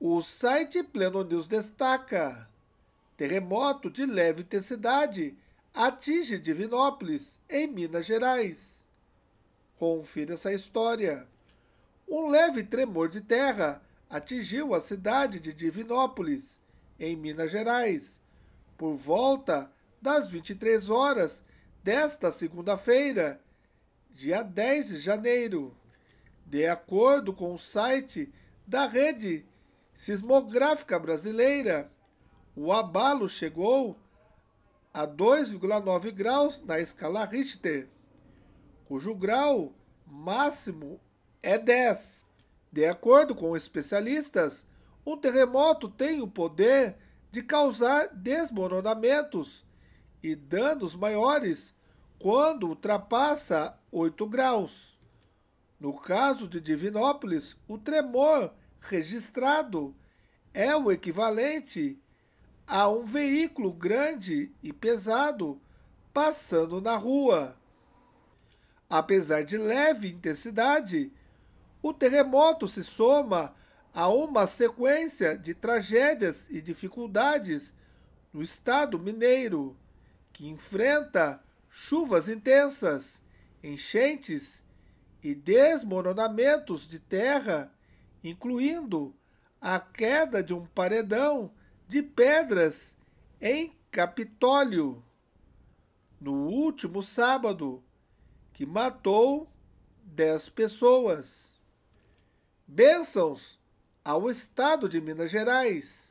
O site Pleno News destaca: terremoto de leve intensidade atinge Divinópolis, em Minas Gerais. Confira essa história. Um leve tremor de terra atingiu a cidade de Divinópolis, em Minas Gerais, por volta das 23 horas desta segunda-feira, dia 10 de janeiro. De acordo com o site da rede sismográfica brasileira, o abalo chegou a 2,9 graus na escala Richter, cujo grau máximo é 10. De acordo com especialistas, um terremoto tem o poder de causar desmoronamentos e danos maiores quando ultrapassa 8 graus. No caso de Divinópolis, o tremor registrado é o equivalente a um veículo grande e pesado passando na rua. Apesar de leve intensidade, o terremoto se soma a uma sequência de tragédias e dificuldades no estado mineiro, que enfrenta chuvas intensas, enchentes e desmoronamentos de terra incluindo a queda de um paredão de pedras em Capitólio, no último sábado, que matou dez pessoas. Bênçãos ao Estado de Minas Gerais